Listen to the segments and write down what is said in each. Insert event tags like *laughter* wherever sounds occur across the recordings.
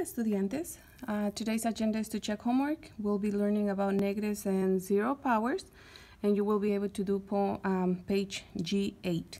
estudiantes. Uh, today's agenda is to check homework. We'll be learning about negatives and zero powers, and you will be able to do um, page G8.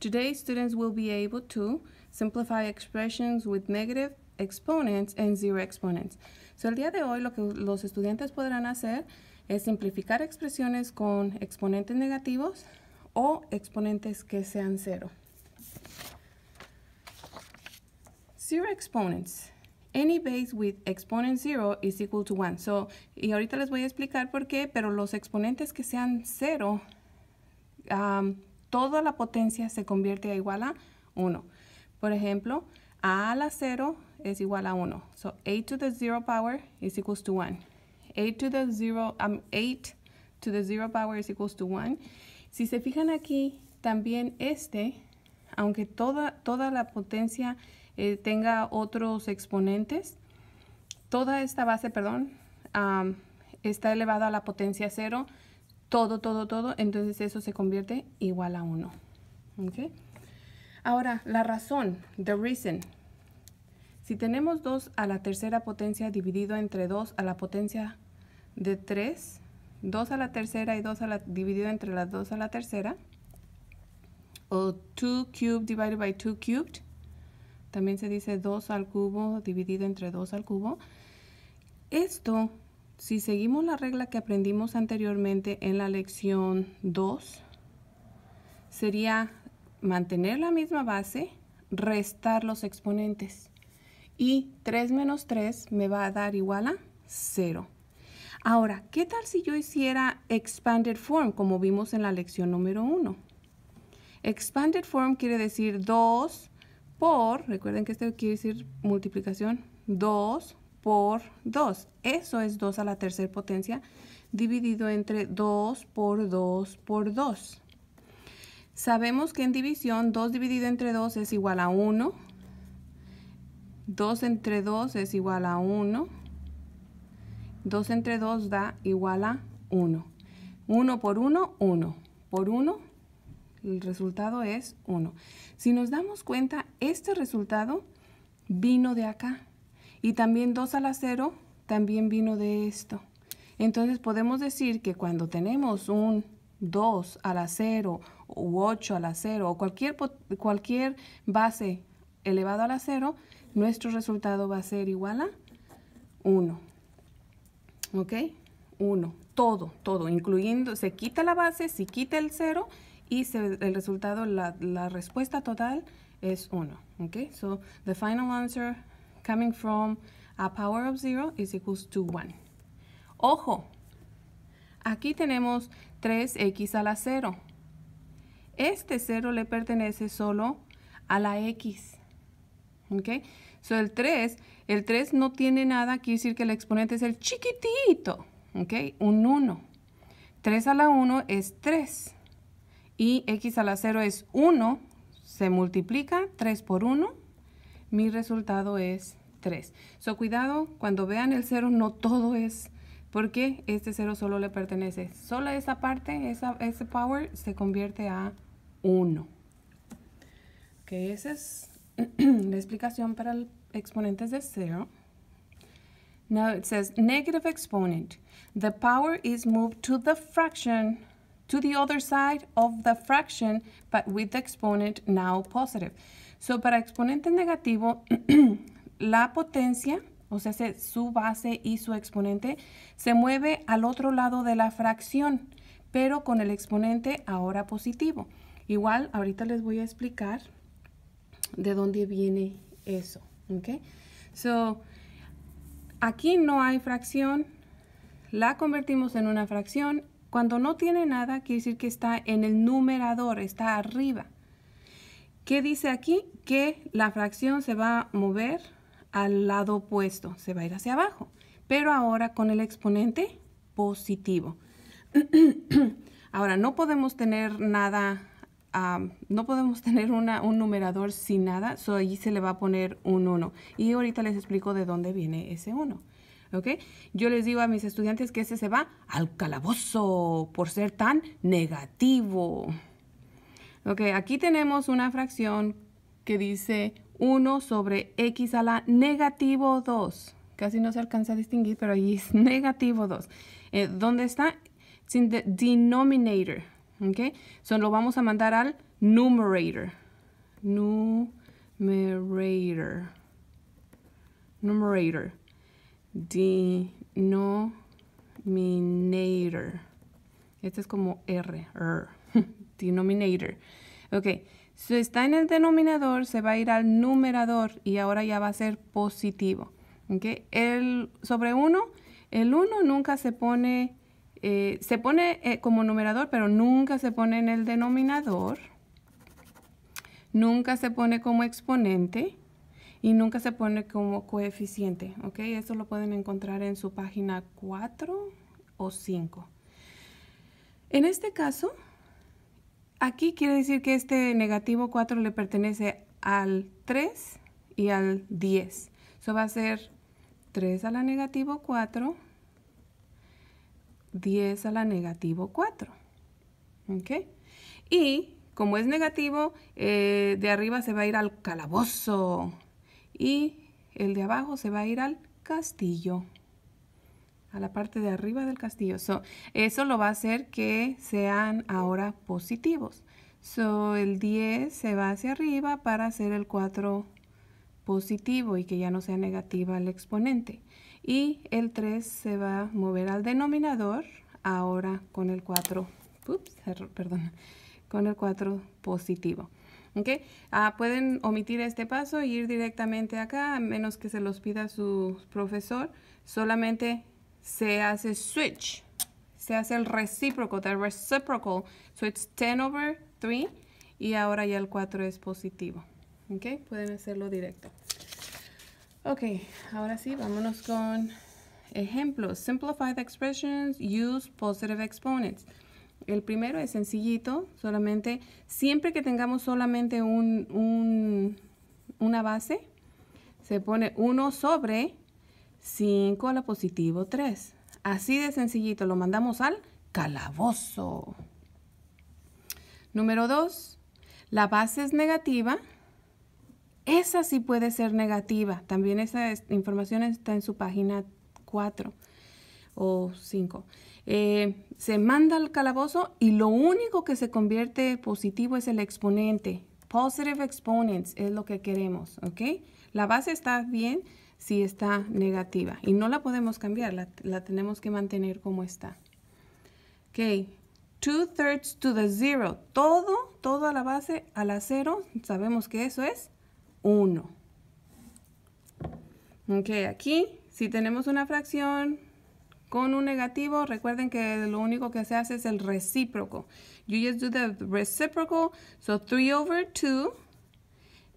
Today, students will be able to simplify expressions with negative exponents and zero exponents. So, el día de hoy lo que los estudiantes podrán hacer es simplificar expresiones con exponentes negativos o exponentes que sean cero. Zero exponents. Any base with exponent 0 is equal to 1. So, y ahorita les voy a explicar por qué, pero los exponentes que sean 0, um, toda la potencia se convierte a igual a 1. Por ejemplo, a a la 0 es igual a 1. So, a to the 0 power is equals to 1. a to the 0, um, 8 to the 0 power is equals to 1. Si se fijan aquí, también este, aunque toda, toda la potencia eh, tenga otros exponentes. Toda esta base, perdón, está elevada a la potencia cero. Todo, todo, todo. Entonces eso se convierte igual a 1. Ahora, la razón, the reason. Si tenemos 2 a la tercera potencia dividido entre 2 a la potencia de 3, 2 a la tercera y 2 a la, dividido entre las 2 a la tercera, o 2 cubed divided by 2 cubed, también se dice 2 al cubo dividido entre 2 al cubo. Esto, si seguimos la regla que aprendimos anteriormente en la lección 2, sería mantener la misma base, restar los exponentes. Y 3 menos 3 me va a dar igual a 0. Ahora, ¿qué tal si yo hiciera expanded form, como vimos en la lección número 1? Expanded form quiere decir 2 por, recuerden que esto quiere decir multiplicación, 2 por 2. Eso es 2 a la tercera potencia dividido entre 2 por 2 por 2. Sabemos que en división 2 dividido entre 2 es igual a 1. 2 entre 2 es igual a 1. 2 entre 2 da igual a 1. 1 por 1, 1. Por 1, el resultado es 1. Si nos damos cuenta, este resultado vino de acá. Y también 2 a la 0 también vino de esto. Entonces podemos decir que cuando tenemos un 2 a la 0 u 8 a la 0 o cualquier, cualquier base elevado a la 0, nuestro resultado va a ser igual a 1. ¿Ok? 1. Todo, todo, incluyendo, se quita la base, si quita el 0 y el resultado, la, respuesta total es 1. ¿ok? So the final answer coming from a power of 0 is equals to 1. Ojo, aquí tenemos 3x a la 0. Este 0 le pertenece solo a la x. ¿Ok? So el 3, el 3 no tiene nada, quiere decir que el exponente es el chiquitito. ¿Ok? Un 1. 3 a la 1 es 3 y x a la 0 es 1, se multiplica 3 por 1, mi resultado es 3. So, cuidado, cuando vean el 0 no todo es, porque este 0 solo le pertenece. Solo esa parte, esa, ese power se convierte a 1. esa es *clears throat* la explicación para el exponentes de 0. Now it says negative exponent. The power is moved to the fraction to the other side of the fraction, but with the exponent now positive. So, para exponente negativo, *clears throat* la potencia, o sea, su base y su exponente, se mueve al otro lado de la fracción, pero con el exponente ahora positivo. Igual, ahorita les voy a explicar de dónde viene eso, ¿ok? So, aquí no hay fracción, la convertimos en una fracción cuando no tiene nada, quiere decir que está en el numerador, está arriba. ¿Qué dice aquí? Que la fracción se va a mover al lado opuesto, se va a ir hacia abajo, pero ahora con el exponente positivo. *clears throat* ahora, no podemos tener nada, no podemos tener un numerador sin nada, so allí se le va a poner un 1. Y ahorita les explico de dónde viene ese 1. ¿ok? Yo les digo a mis estudiantes que ese se va al calabozo por ser tan negativo. Ok, aquí tenemos una fracción que dice 1 sobre x a la negativo 2. Casi no se alcanza a distinguir, pero ahí es *laughs* negativo 2. Eh, ¿Dónde está? Sin denominator, ok? So lo vamos a mandar al numerator. Numerator. Numerator denominator. Este es como R, *laughs* denominator. Ok, si está en el denominador, se va a ir al numerador y ahora ya va a ser positivo. Okay. El, sobre 1, el 1 nunca se pone, eh, se pone eh, como numerador, pero nunca se pone en el denominador. Nunca se pone como exponente y nunca se pone como coeficiente, ¿ok? Eso lo pueden encontrar en su página 4 o 5. En este caso, aquí quiere decir que este negativo 4 le pertenece al 3 y al 10. Eso va a ser 3 a la negativo 4, 10 a la negativo 4. Y como es negativo, eh, de arriba se va a ir al calabozo y el de abajo se va a ir al castillo a la parte de arriba del castillo. eso lo va a hacer que sean ahora positivos. So, el 10 se va hacia arriba para hacer el 4 positivo y que ya no sea negativa el exponente. Y el 3 se va a mover al denominador ahora con el 4, perdón, con el 4 positivo. Okay. Ah, pueden omitir este paso y e ir directamente acá, a menos que se los pida su profesor. Solamente se hace switch, se hace el recíproco, the reciprocal. So it's 10 over 3 y ahora ya el 4 es positivo. Okay. Pueden hacerlo directo. Ok, ahora sí, vámonos con ejemplos. Simplified expressions, use positive exponents el primero es sencillito, solamente, siempre que tengamos solamente una base, se pone 1 sobre 5 a la positivo 3. Así de sencillito, lo mandamos al calabozo. Número 2, la base es negativa. Esa sí puede ser negativa. También esa información está en su página 4 o cinco. Eh, se manda al calabozo y lo único que se convierte positivo es el exponente. Positive exponents es lo que queremos, ¿ok? La base está bien si está negativa y no la podemos cambiar, la, tenemos que mantener como está. Ok, two thirds to the zero, todo, todo a la base, a la cero, sabemos que eso es 1. Ok, aquí si tenemos una fracción con un negativo, recuerden que lo único que se hace es el recíproco. You just do the reciprocal, so 3 over 2.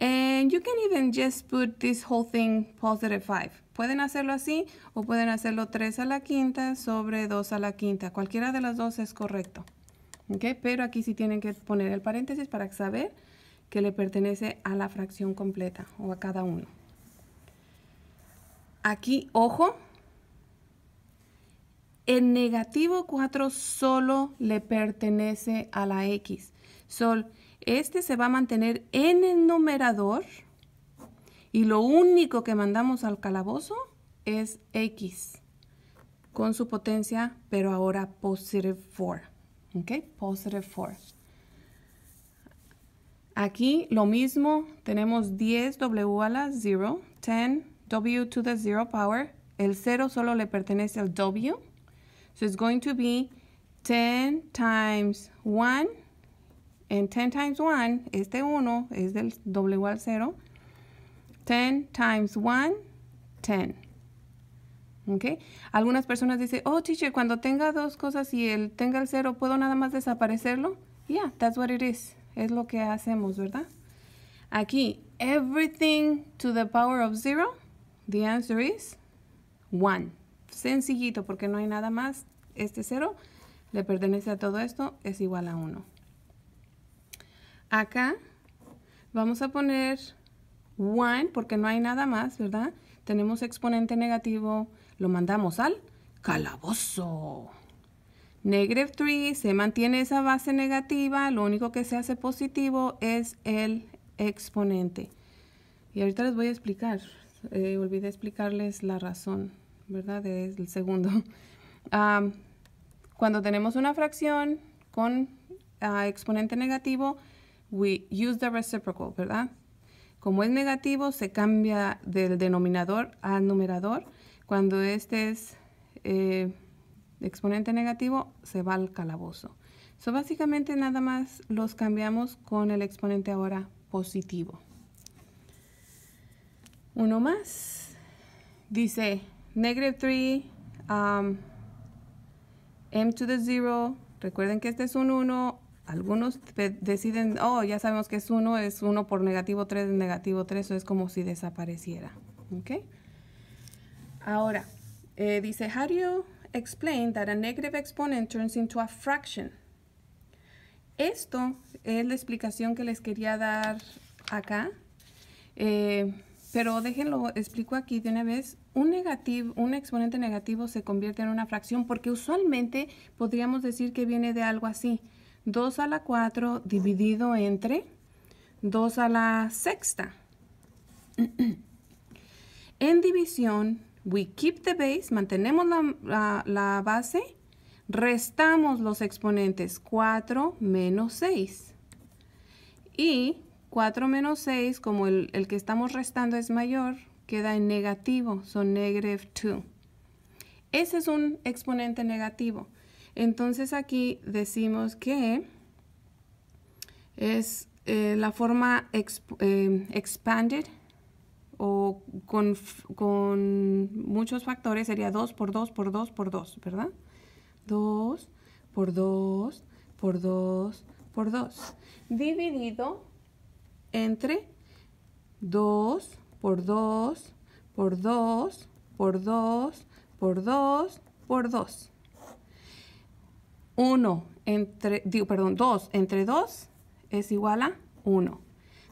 And you can even just put this whole thing positive 5. Pueden hacerlo así o pueden hacerlo 3 a la quinta sobre 2 a la quinta. Cualquiera de las dos es correcto. Okay, pero aquí sí tienen que poner el paréntesis para saber que le pertenece a la fracción completa o a cada uno. Aquí, ojo, el negativo 4 solo le pertenece a la X. Sol, este se va a mantener en el numerador y lo único que mandamos al calabozo es X con su potencia, pero ahora positive 4. ¿Ok? Positive 4. Aquí lo mismo, tenemos 10W a la 0, 10W to the 0 power. El 0 solo le pertenece al W So it's going to be 10 times 1. And 10 times 1, este 1 es del doble igual 0. 10 times 1, 10. Okay. Algunas personas dicen, oh, teacher, cuando tenga dos cosas y él tenga el 0, ¿puedo nada más desaparecerlo? Yeah, that's what it is. Es lo que hacemos, ¿verdad? Aquí, everything to the power of 0, the answer is 1. Sencillito, porque no hay nada más este 0 le pertenece a todo esto, es igual a 1. Acá vamos a poner 1 porque no hay nada más, ¿verdad? Tenemos exponente negativo, lo mandamos al calabozo. Negative 3, se mantiene esa base negativa, lo único que se hace positivo es el exponente. Y ahorita les voy a explicar, eh, olvidé explicarles la razón, ¿verdad? Es el segundo. *laughs* Ah, cuando tenemos una fracción con ah, exponente negativo, we use the reciprocal, ¿verdad? Como es negativo, se cambia del denominador al numerador. Cuando este es eh, exponente negativo, se va al calabozo. So, básicamente nada más los cambiamos con el exponente ahora positivo. Uno más. Dice, negative 3, m to the 0, recuerden que este es un 1, algunos deciden, oh, ya sabemos que es 1, es 1 por negativo 3, negativo 3, eso es como si desapareciera, Ahora, eh, dice, how do you explain that a negative exponent turns into a fraction? Esto es la explicación que les quería dar acá. Eh, pero déjenlo, explico aquí de una vez, un negativo, un exponente negativo se convierte en una fracción porque usualmente podríamos decir que viene de algo así, 2 a la 4 dividido entre 2 a la sexta. *clears throat* en división, we keep the base, mantenemos la, la base, restamos los exponentes 4 menos 6 y 4 menos 6, como el, que estamos restando es mayor, queda en negativo, son negative 2. Ese es un exponente negativo. Entonces aquí decimos que es eh, la forma eh, expanded o con, con, muchos factores sería 2 por 2 por 2 por 2, ¿verdad? 2 por 2 por 2 por 2. Dividido entre 2 por 2 por 2 por 2 por 2 por 2. 1 entre, digo, perdón, 2 entre 2 es igual a 1.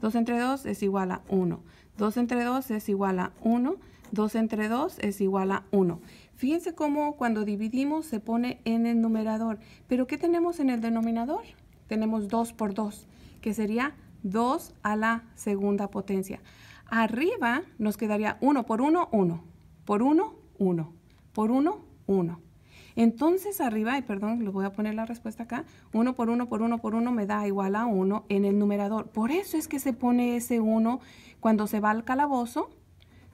2 entre 2 es igual a 1. 2 entre 2 es igual a 1. 2 entre 2 es igual a 1. Fíjense cómo cuando dividimos se pone en el numerador. ¿Pero qué tenemos en el denominador? Tenemos 2 por 2, que sería 2 a la segunda potencia. Arriba nos quedaría 1 por 1, 1. Por 1, 1. Por 1, 1. Entonces arriba, y perdón, le voy a poner la respuesta acá, 1 por 1 por 1 por 1 me da igual a 1 en el numerador. Por eso es que se pone ese 1 cuando se va al calabozo,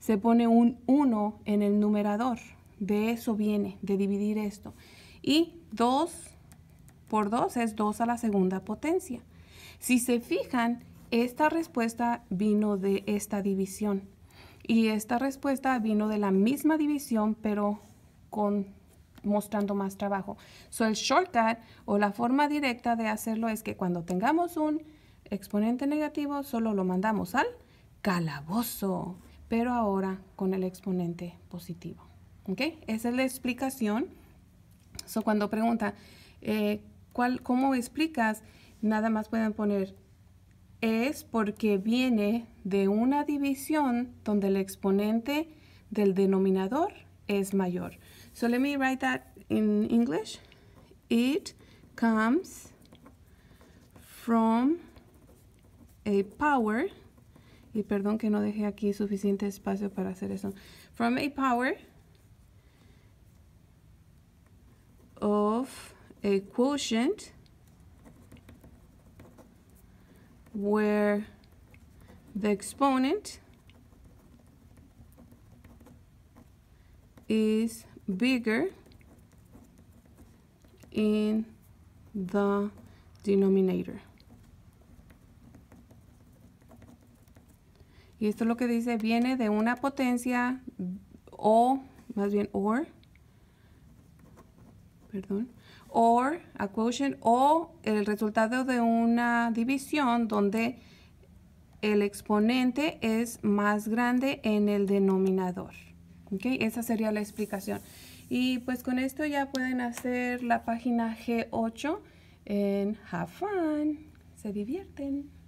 se pone un 1 en el numerador. De eso viene, de dividir esto. Y 2 por 2 es 2 a la segunda potencia. Si se fijan, esta respuesta vino de esta división y esta respuesta vino de la misma división pero con mostrando más trabajo. So el shortcut o la forma directa de hacerlo es que cuando tengamos un exponente negativo solo lo mandamos al calabozo, pero ahora con el exponente positivo. ¿Okay? Esa es la explicación. So cuando pregunta, eh, ¿cómo explicas? nada más pueden poner es porque viene de una división donde el exponente del denominador es mayor. So let me write that in English. It comes from a power, y perdón que no dejé aquí suficiente espacio para hacer eso, from a power of a quotient where the exponent is bigger in the denominator. Y esto es lo que dice, viene de una potencia o, más bien or, perdón, a quotient, o el resultado de una división donde el exponente es más grande en el denominador. esa sería la explicación. Y pues con esto ya pueden hacer la página G8 en Have Fun. Se divierten.